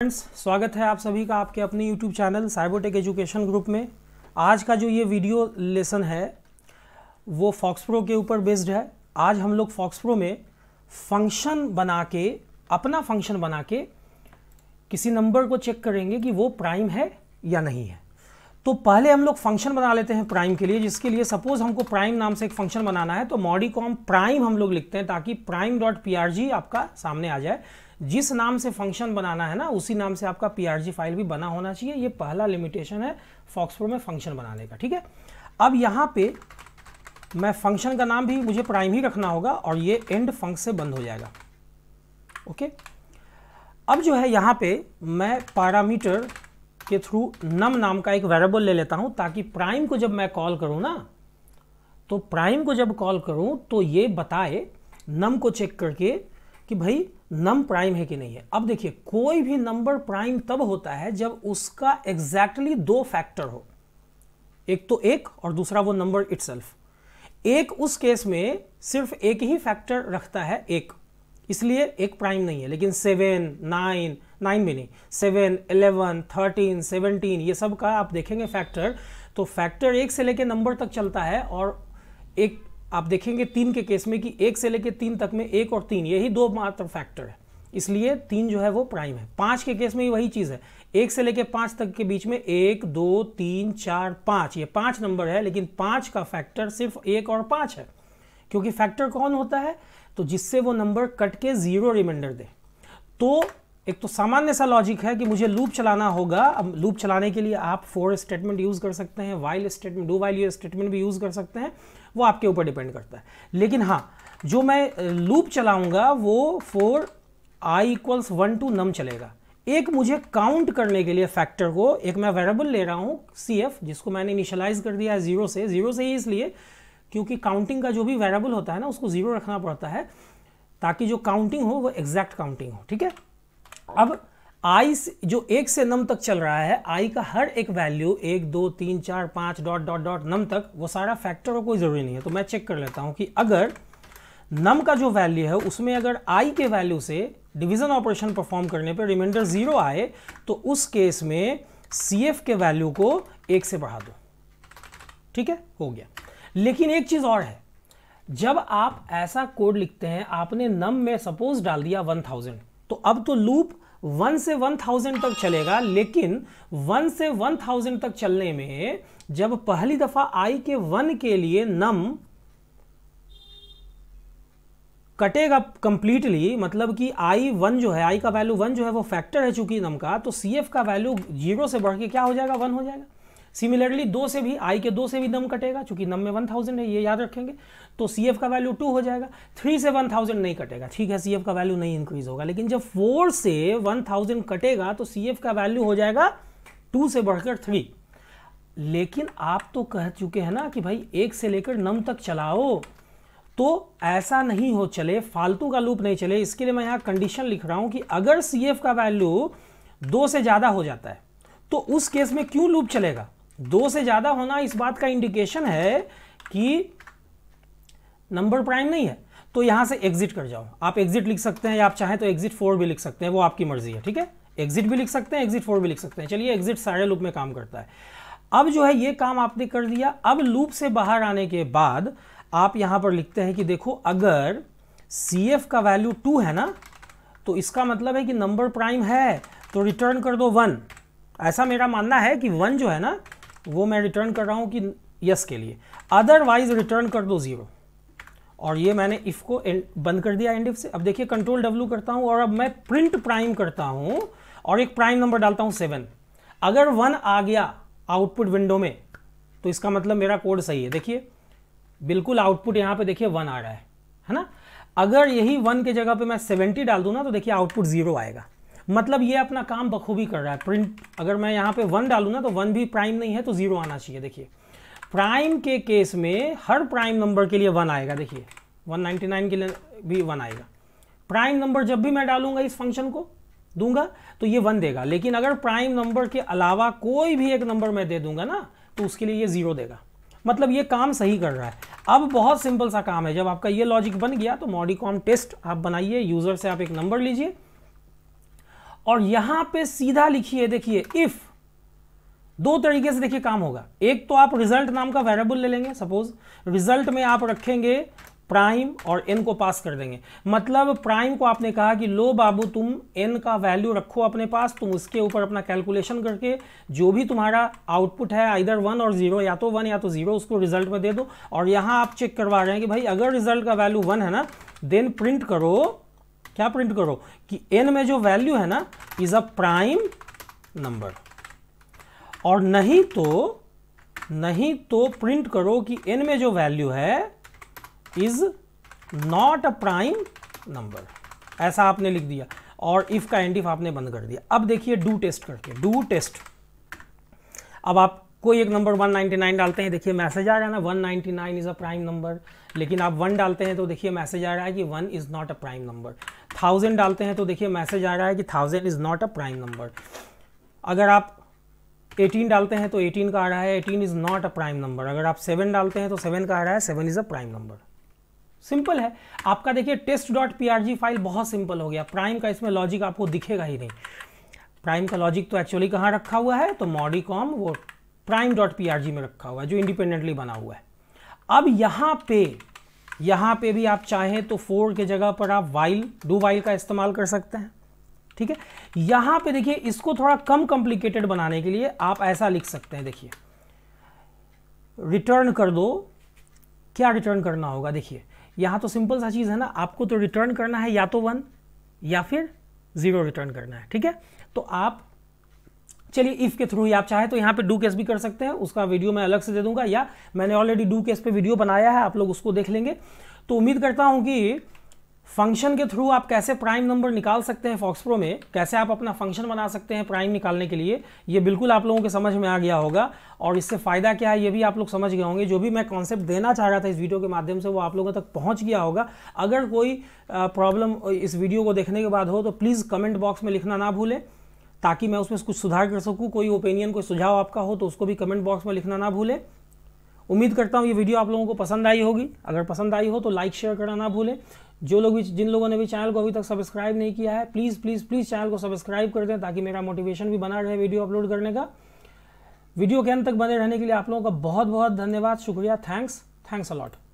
friends स्वागत है आप सभी का आपके अपने YouTube channel Cybotech education group में आज का जो ये वीडियो लेसन है वो फॉक्स प्रो के ऊपर बेस्ड है आज हम लोग फॉक्स प्रो में फंक्शन बना के अपना फंक्शन बना के किसी नंबर को चेक करेंगे कि वो प्राइम है या नहीं है तो पहले हम लोग फंक्शन बना लेते हैं प्राइम के लिए जिसके लिए सपोज हमको प्राइम नाम से एक फंक्शन बनाना है तो मॉडिकॉम प्राइम हम लोग लिखते हैं ताकि प्राइम डॉट पी आपका सामने आ जाए जिस नाम से फंक्शन बनाना है ना उसी नाम से आपका पी फाइल भी बना होना चाहिए ये पहला लिमिटेशन है फॉक्सप्रो में फंक्शन बनाने का ठीक है अब यहाँ पे मैं फंक्शन का नाम भी मुझे प्राइम ही रखना होगा और ये एंड फंक्स से बंद हो जाएगा ओके अब जो है यहाँ पे मैं पैरामीटर के थ्रू नम नाम का एक वेरेबल ले लेता हूँ ताकि प्राइम को जब मैं कॉल करूँ ना तो प्राइम को जब कॉल करूँ तो ये बताए नम को चेक करके कि भाई नम प्राइम है कि नहीं है अब देखिए कोई भी नंबर प्राइम तब होता है जब उसका एग्जैक्टली exactly दो फैक्टर हो एक तो एक और दूसरा वो नंबर इट एक उस केस में सिर्फ एक ही फैक्टर रखता है एक इसलिए एक प्राइम नहीं है लेकिन सेवन नाइन नाइन भी नहीं सेवन एलेवन थर्टीन सेवनटीन ये सब का आप देखेंगे फैक्टर तो फैक्टर एक से लेकर नंबर तक चलता है और एक आप देखेंगे तीन के केस में कि एक से लेकर तीन तक में एक और तीन यही दो मात्र फैक्टर है इसलिए तीन जो है वो प्राइम है पांच के केस में ही वही चीज़ है एक से लेकर पांच तक के बीच में एक दो तीन चार पांच ये पांच नंबर है लेकिन पांच का फैक्टर सिर्फ एक और पांच है क्योंकि फैक्टर कौन होता है तो जिससे वो नंबर कट के ज़ीरो रिमाइंडर दे तो एक तो सामान्य सा लॉजिक है कि मुझे लूप चलाना होगा अब लूप चलाने के लिए आप फोर स्टेटमेंट यूज़ कर सकते हैं while statement do while statement भी यूज़ कर सकते हैं वो आपके ऊपर डिपेंड करता है लेकिन हाँ जो मैं लूप चलाऊंगा वो for i equals one to num चलेगा एक मुझे काउंट करने के लिए फैक्टर को एक मैं वेरेबल ले रहा हूँ सी एफ जिसको मैंने इनिशलाइज कर दिया है जीरो से जीरो से ही इसलिए क्योंकि काउंटिंग का जो भी वेरेबल होता है ना उसको जीरो रखना पड़ता है ताकि जो काउंटिंग हो वो एग्जैक्ट काउंटिंग हो ठीक है अब आई जो एक से नम तक चल रहा है आई का हर एक वैल्यू एक दो तीन चार पाँच डॉट डॉट डॉट नम तक वो सारा फैक्टर और कोई ज़रूरी नहीं है तो मैं चेक कर लेता हूँ कि अगर नम का जो वैल्यू है उसमें अगर आई के वैल्यू से डिवीज़न ऑपरेशन परफॉर्म करने पर रिमाइंडर ज़ीरो आए तो उस केस में सी के वैल्यू को एक से बढ़ा दो ठीक है हो गया लेकिन एक चीज़ और है जब आप ऐसा कोड लिखते हैं आपने नम में सपोज डाल दिया थाउजेंड तो अब तो लूप वन से वन थाउजेंड तक चलेगा लेकिन वन से वन थाउजेंड तक चलने में जब पहली दफा आई के वन के लिए नम कटेगा कंप्लीटली मतलब कि आई वन जो है आई का वैल्यू वन जो है वो फैक्टर है चूंकि नम का तो सी एफ का वैल्यू जीरो से बढ़ के क्या हो जाएगा वन हो जाएगा सिमिलरली दो से भी आई के दो से भी दम कटेगा चूंकि नम में वन थाउजेंड है ये याद रखेंगे तो सी एफ का वैल्यू टू हो जाएगा थ्री से वन थाउजेंड नहीं कटेगा ठीक है सी एफ का वैल्यू नहीं इंक्रीज होगा लेकिन जब फोर से वन थाउजेंड कटेगा तो सी एफ का वैल्यू हो जाएगा टू से बढ़कर थ्री लेकिन आप तो कह चुके हैं ना कि भाई एक से लेकर नम तक चलाओ तो ऐसा नहीं हो चले फालतू का लूप नहीं चले इसके लिए मैं यहाँ कंडीशन लिख रहा हूँ कि अगर सी एफ का वैल्यू दो से ज़्यादा हो जाता है तो उस केस में क्यों लूप चलेगा दो से ज़्यादा होना इस बात का इंडिकेशन है कि नंबर प्राइम नहीं है तो यहां से एग्जिट कर जाओ आप एग्जिट लिख सकते हैं या आप चाहें तो एग्जिट फोर भी लिख सकते हैं वो आपकी मर्जी है ठीक है एग्जिट भी लिख सकते हैं एग्जिट फोर भी लिख सकते हैं चलिए एग्जिट सारे लूप में काम करता है अब जो है ये काम आपने कर दिया अब लूप से बाहर आने के बाद आप यहां पर लिखते हैं कि देखो अगर सी एफ का वैल्यू टू है ना तो इसका मतलब है कि नंबर प्राइम है तो रिटर्न कर दो वन ऐसा मेरा मानना है कि वन जो है ना वो मैं रिटर्न कर रहा हूँ कि यस के लिए अदरवाइज रिटर्न कर दो ज़ीरो और ये मैंने इफ़ को बंद कर दिया एंड इफ से अब देखिए कंट्रोल डब्ल्यू करता हूँ और अब मैं प्रिंट प्राइम करता हूँ और एक प्राइम नंबर डालता हूँ सेवन अगर वन आ गया आउटपुट विंडो में तो इसका मतलब मेरा कोड सही है देखिए बिल्कुल आउटपुट यहाँ पे देखिए वन आ रहा है है ना अगर यही वन के जगह पे मैं सेवेंटी डाल दूँ ना तो देखिए आउटपुट जीरो आएगा मतलब ये अपना काम बखूबी कर रहा है प्रिंट अगर मैं यहाँ पे वन डालू ना तो वन भी प्राइम नहीं है तो ज़ीरो आना चाहिए देखिए प्राइम के केस में हर प्राइम नंबर के लिए वन आएगा देखिए 199 के लिए भी वन आएगा प्राइम नंबर जब भी मैं डालूंगा इस फंक्शन को दूंगा तो ये वन देगा लेकिन अगर प्राइम नंबर के अलावा कोई भी एक नंबर मैं दे दूंगा ना तो उसके लिए ये ज़ीरो देगा मतलब ये काम सही कर रहा है अब बहुत सिंपल सा काम है जब आपका ये लॉजिक बन गया तो मॉडिकॉम टेस्ट आप बनाइए यूज़र से आप एक नंबर लीजिए और यहां पे सीधा लिखिए देखिए इफ दो तरीके से देखिए काम होगा एक तो आप रिजल्ट नाम का वेरिएबल ले लेंगे सपोज रिजल्ट में आप रखेंगे प्राइम और एन को पास कर देंगे मतलब प्राइम को आपने कहा कि लो बाबू तुम एन का वैल्यू रखो अपने पास तुम उसके ऊपर अपना कैलकुलेशन करके जो भी तुम्हारा आउटपुट है आइधर वन और जीरो या तो वन या तो जीरो उसको रिजल्ट में दे दो और यहां आप चेक करवा रहे हैं कि भाई अगर रिजल्ट का वैल्यू वन है ना देन प्रिंट करो क्या प्रिंट करो कि एन में जो वैल्यू है ना इज अ प्राइम नंबर और नहीं तो नहीं तो प्रिंट करो कि एन में जो वैल्यू है is not a prime number ऐसा आपने लिख दिया और इफ का एंड इफ आपने बंद कर दिया अब देखिए डू टेस्ट करके डू टेस्ट अब आप कोई एक नंबर 199 डालते हैं देखिए मैसेज आ रहा है ना 199 इज़ अ प्राइम नंबर लेकिन आप 1 डालते हैं तो देखिए मैसेज आ रहा है कि 1 is not a prime number thousand डालते हैं तो देखिए मैसेज आ रहा है कि thousand is not a prime number अगर आप 18 डालते हैं तो 18 का आ रहा है 18 is not a prime number अगर आप 7 डालते हैं तो 7 का आ रहा है 7 is a prime number simple है आपका देखिए टेस्ट डॉट पी फाइल बहुत सिंपल हो गया प्राइम का इसमें लॉजिक आपको दिखेगा ही नहीं प्राइम का लॉजिक तो एक्चुअली कहाँ रखा हुआ है तो मॉडिकॉम वो प्राइम डॉट पी में रखा हुआ है जो इंडिपेंडेंटली बना हुआ है अब यहाँ पे यहाँ पे भी आप चाहें तो फोर के जगह पर आप वाइल डू वाइल का इस्तेमाल कर सकते हैं ठीक है यहाँ पे देखिए इसको थोड़ा कम कॉम्प्लिकेटेड बनाने के लिए आप ऐसा लिख सकते हैं देखिए रिटर्न कर दो क्या रिटर्न करना होगा देखिए यहाँ तो सिंपल सा चीज़ है ना आपको तो रिटर्न करना है या तो वन या फिर ज़ीरो रिटर्न करना है ठीक है तो आप चलिए इफ के थ्रू ही आप चाहे तो यहाँ पे डू केस भी कर सकते हैं उसका वीडियो मैं अलग से दे दूंगा या मैंने ऑलरेडी डू केस पे वीडियो बनाया है आप लोग उसको देख लेंगे तो उम्मीद करता हूँ कि फंक्शन के थ्रू आप कैसे प्राइम नंबर निकाल सकते हैं फॉक्सप्रो में कैसे आप अपना फंक्शन बना सकते हैं प्राइम निकालने के लिए ये बिल्कुल आप लोगों के समझ में आ गया होगा और इससे फ़ायदा क्या है ये भी आप लोग समझ गए होंगे जो भी मैं कॉन्सेप्ट देना चाह रहा था इस वीडियो के माध्यम से वो आप लोगों तक पहुंच गया होगा अगर कोई प्रॉब्लम इस वीडियो को देखने के बाद हो तो प्लीज़ कमेंट बॉक्स में लिखना ना भूलें ताकि मैं उसमें कुछ सुधार कर सकूँ कोई ओपिनियन कोई सुझाव आपका हो तो उसको भी कमेंट बॉक्स में लिखना ना भूलें उम्मीद करता हूँ ये वीडियो आप लोगों को पसंद आई होगी अगर पसंद आई हो तो लाइक शेयर करना ना भूलें जो लोग भी जिन लोगों ने भी चैनल को अभी तक सब्सक्राइब नहीं किया है प्लीज़ प्लीज़ प्लीज़ चैनल को सब्सक्राइब कर दें ताकि मेरा मोटिवेशन भी बना रहे वीडियो अपलोड करने का वीडियो के अंत तक बने रहने के लिए आप लोगों का बहुत बहुत धन्यवाद शुक्रिया थैंक्स थैंक्स अलॉट